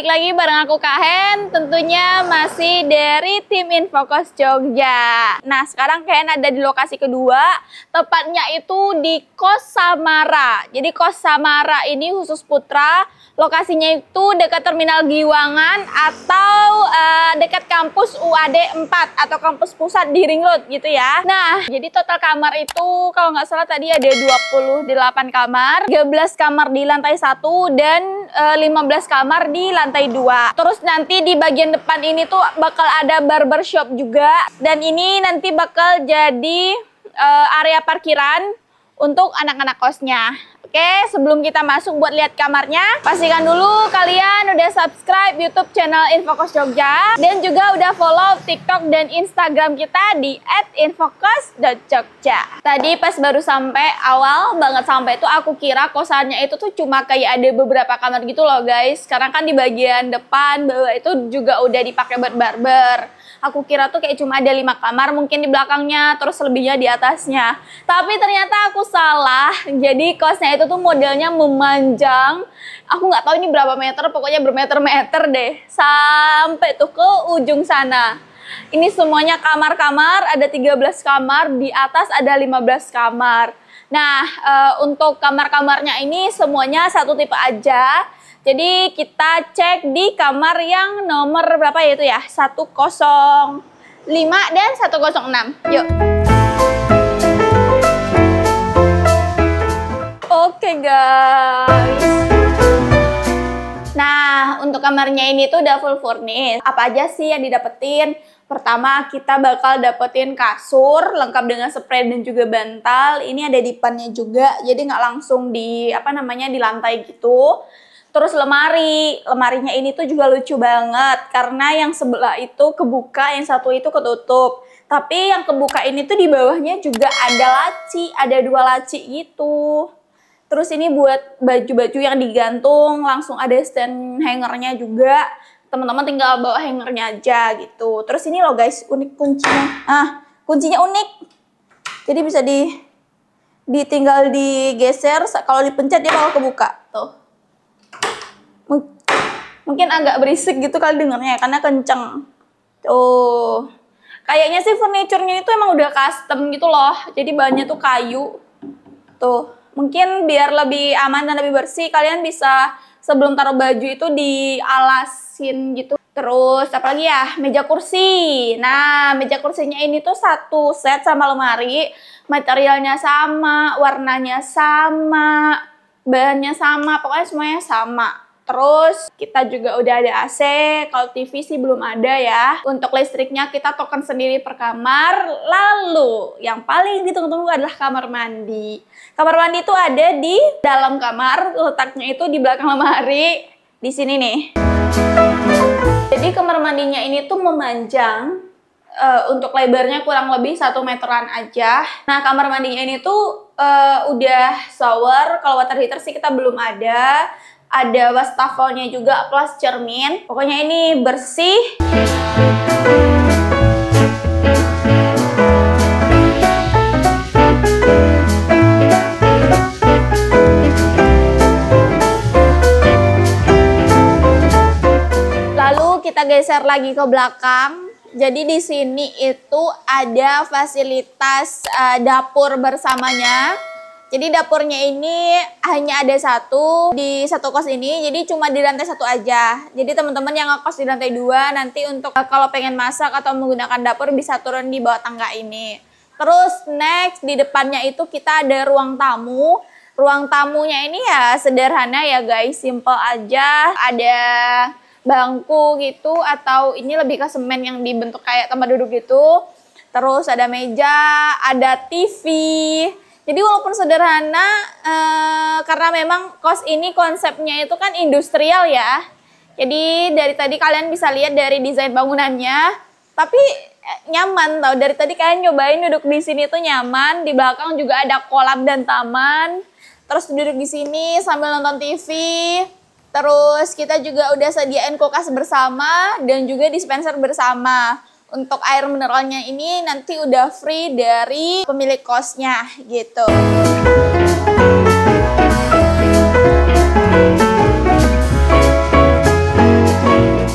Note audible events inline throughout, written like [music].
balik lagi bareng aku Kahen, tentunya masih dari tim Infocus Jogja. Nah, sekarang Kahen ada di lokasi kedua, tepatnya itu di Kos Samara. Jadi Kos Samara ini khusus putra, lokasinya itu dekat Terminal Giwangan atau uh, dekat kampus UAD 4 atau kampus pusat di Ring Road gitu ya. Nah, jadi total kamar itu kalau nggak salah tadi ada 28 kamar, 13 kamar di lantai 1 dan uh, eh, 15 kamar di lantai lantai dua. Terus nanti di bagian depan ini tuh bakal ada barbershop juga. Dan ini nanti bakal jadi uh, area parkiran untuk anak-anak kosnya. Oke, sebelum kita masuk buat lihat kamarnya, pastikan dulu kalian udah subscribe YouTube channel Infokos Jogja dan juga udah follow TikTok dan Instagram kita di @infocus.jogja. Tadi pas baru sampai awal banget sampai itu aku kira kosannya itu tuh cuma kayak ada beberapa kamar gitu loh guys. Sekarang kan di bagian depan bawah itu juga udah dipakai buat barber. Aku kira tuh kayak cuma ada lima kamar mungkin di belakangnya terus lebihnya di atasnya. Tapi ternyata aku salah. Jadi kosnya itu itu tuh modelnya memanjang. Aku nggak tahu ini berapa meter, pokoknya bermeter-meter deh. Sampai tuh ke ujung sana. Ini semuanya kamar-kamar, ada 13 kamar, di atas ada 15 kamar. Nah, e, untuk kamar-kamarnya ini semuanya satu tipe aja. Jadi kita cek di kamar yang nomor berapa ya itu ya? 105 dan 106. Yuk. Oke okay, guys. Nah, untuk kamarnya ini tuh udah full furnish. Apa aja sih yang didapetin? Pertama, kita bakal dapetin kasur lengkap dengan spray dan juga bantal. Ini ada dipannya juga, jadi nggak langsung di apa namanya di lantai gitu. Terus lemari, lemarinya ini tuh juga lucu banget karena yang sebelah itu kebuka, yang satu itu ketutup. Tapi yang kebuka ini tuh di bawahnya juga ada laci, ada dua laci gitu. Terus ini buat baju-baju yang digantung, langsung ada stand hangernya juga. Teman-teman tinggal bawa hangernya aja gitu. Terus ini loh guys, unik kuncinya. Ah, kuncinya unik. Jadi bisa di ditinggal digeser, kalau dipencet dia bakal kebuka. Tuh. Mungkin agak berisik gitu kali dengarnya karena kenceng. Tuh. Kayaknya sih furniturnya itu emang udah custom gitu loh. Jadi bahannya tuh kayu. Tuh mungkin biar lebih aman dan lebih bersih kalian bisa sebelum taruh baju itu dialasin gitu terus apalagi ya meja kursi nah meja kursinya ini tuh satu set sama lemari materialnya sama warnanya sama bahannya sama pokoknya semuanya sama Terus kita juga udah ada AC, kalau TV sih belum ada ya. Untuk listriknya kita token sendiri per kamar. Lalu yang paling ditunggu-tunggu adalah kamar mandi. Kamar mandi itu ada di dalam kamar, letaknya itu di belakang lemari. Di sini nih. Jadi kamar mandinya ini tuh memanjang uh, untuk lebarnya kurang lebih satu meteran aja. Nah kamar mandinya ini tuh uh, udah shower, kalau water heater sih kita belum ada ada wastafelnya juga plus cermin. Pokoknya ini bersih. Lalu kita geser lagi ke belakang. Jadi di sini itu ada fasilitas uh, dapur bersamanya. Jadi dapurnya ini hanya ada satu di satu kos ini, jadi cuma di lantai satu aja. Jadi teman-teman yang ngekos di lantai dua nanti untuk eh, kalau pengen masak atau menggunakan dapur bisa turun di bawah tangga ini. Terus next di depannya itu kita ada ruang tamu. Ruang tamunya ini ya sederhana ya guys, simple aja. Ada bangku gitu atau ini lebih ke semen yang dibentuk kayak tempat duduk gitu. Terus ada meja, ada TV, jadi walaupun sederhana, eh, karena memang kos ini konsepnya itu kan industrial ya. Jadi dari tadi kalian bisa lihat dari desain bangunannya, tapi eh, nyaman tau. Dari tadi kalian nyobain duduk di sini tuh nyaman, di belakang juga ada kolam dan taman. Terus duduk di sini sambil nonton TV, terus kita juga udah sediain kulkas bersama dan juga dispenser bersama untuk air mineralnya ini nanti udah free dari pemilik kosnya gitu.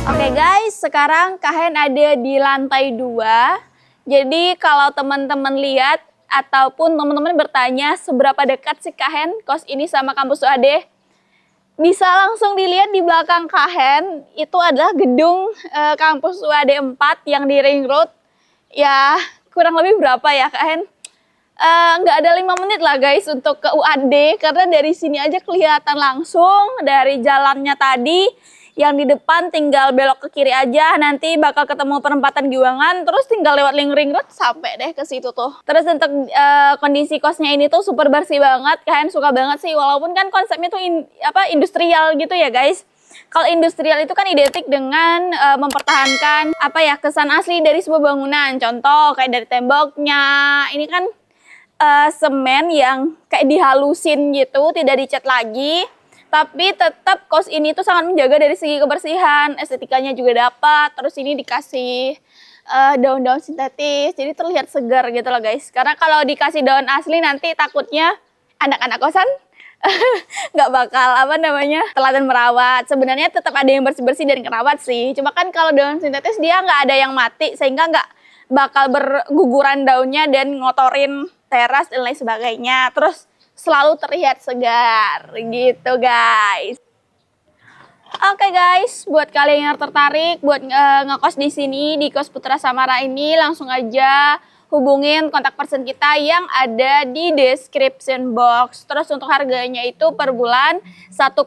Oke guys, sekarang Kahen ada di lantai dua. Jadi kalau teman-teman lihat ataupun teman-teman bertanya seberapa dekat sih Kahen kos ini sama kampus UAD, bisa langsung dilihat di belakang Kahen itu adalah gedung e, kampus UAD 4 yang di Ring Road. Ya kurang lebih berapa ya Kahen? Eh, nggak e, ada lima menit lah guys untuk ke UAD karena dari sini aja kelihatan langsung dari jalannya tadi yang di depan tinggal belok ke kiri aja nanti bakal ketemu perempatan Giwangan terus tinggal lewat Ring Road sampai deh ke situ tuh. Terus untuk uh, kondisi kosnya ini tuh super bersih banget, kalian suka banget sih walaupun kan konsepnya tuh in, apa industrial gitu ya guys. Kalau industrial itu kan identik dengan uh, mempertahankan apa ya kesan asli dari sebuah bangunan. Contoh kayak dari temboknya, ini kan uh, semen yang kayak dihalusin gitu, tidak dicat lagi tapi tetap kos ini tuh sangat menjaga dari segi kebersihan, estetikanya juga dapat. Terus ini dikasih eh, daun-daun uh, sintetis, jadi terlihat segar gitu loh guys. Karena kalau dikasih daun asli nanti takutnya anak-anak kosan [laughs] nggak bakal apa namanya teladan merawat. Sebenarnya tetap ada yang bersih-bersih dan ngerawat sih. Cuma kan kalau daun sintetis dia nggak ada yang mati sehingga nggak bakal berguguran daunnya dan ngotorin teras dan lain sebagainya. Terus selalu terlihat segar gitu guys. Oke okay guys, buat kalian yang tertarik buat uh, ngekos di sini di Kos Putra Samara ini langsung aja hubungin kontak person kita yang ada di description box. Terus untuk harganya itu per bulan 1,3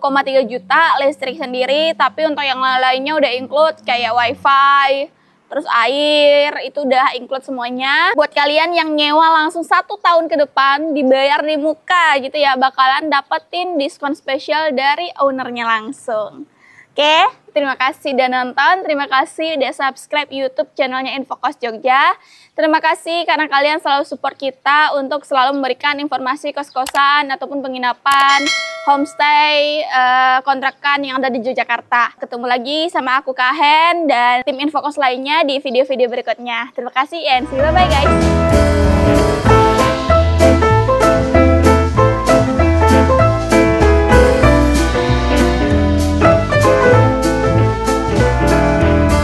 juta listrik sendiri, tapi untuk yang lainnya udah include kayak wifi, terus air itu udah include semuanya. Buat kalian yang nyewa langsung satu tahun ke depan dibayar di muka gitu ya bakalan dapetin diskon spesial dari ownernya langsung. Oke, terima kasih udah nonton, terima kasih udah subscribe YouTube channelnya Infokos Jogja. Terima kasih karena kalian selalu support kita untuk selalu memberikan informasi kos-kosan ataupun penginapan, homestay, eh, kontrakan yang ada di Yogyakarta. Ketemu lagi sama aku Kahen dan tim Infokos lainnya di video-video berikutnya. Terima kasih and see you bye-bye guys.